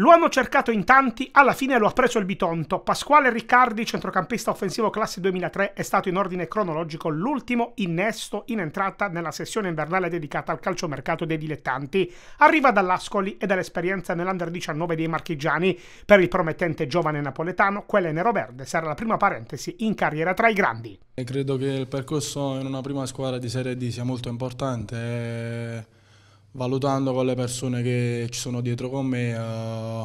Lo hanno cercato in tanti, alla fine lo ha preso il Bitonto. Pasquale Riccardi, centrocampista offensivo classe 2003, è stato in ordine cronologico l'ultimo innesto in entrata nella sessione invernale dedicata al calciomercato dei dilettanti. Arriva dall'Ascoli e dall'esperienza nell'Under 19 dei marchigiani. Per il promettente giovane napoletano, quella nero-verde sarà la prima parentesi in carriera tra i grandi. Credo che il percorso in una prima squadra di Serie D sia molto importante. E eh, valutando con le persone che ci sono dietro con me, uh,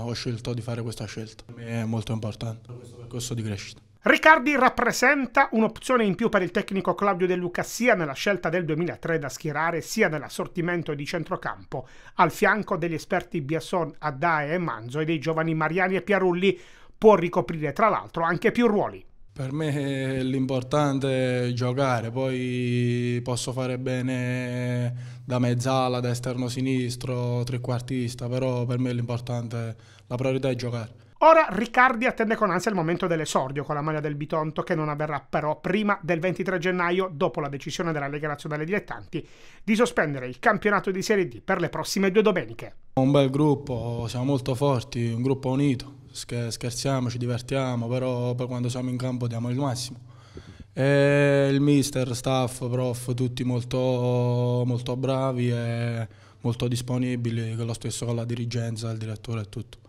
ho scelto di fare questa scelta. Per me è molto importante questo percorso di crescita. Riccardi rappresenta un'opzione in più per il tecnico Claudio De Luca sia nella scelta del 2003 da schierare sia nell'assortimento di centrocampo, al fianco degli esperti Biasson, Addae e Manzo e dei giovani Mariani e Piarulli, può ricoprire tra l'altro anche più ruoli. Per me l'importante è giocare, poi posso fare bene da mezzala, da esterno sinistro, trequartista, però per me l'importante, la priorità è giocare. Ora Riccardi attende con ansia il momento dell'esordio con la maglia del Bitonto che non avverrà però prima del 23 gennaio dopo la decisione della Lega Nazionale Dilettanti di sospendere il campionato di Serie D per le prossime due domeniche. Un bel gruppo, siamo molto forti, un gruppo unito, scherziamo, ci divertiamo, però poi quando siamo in campo diamo il massimo. E il mister, staff, prof, tutti molto, molto bravi e molto disponibili, lo stesso con la dirigenza, il direttore e tutto.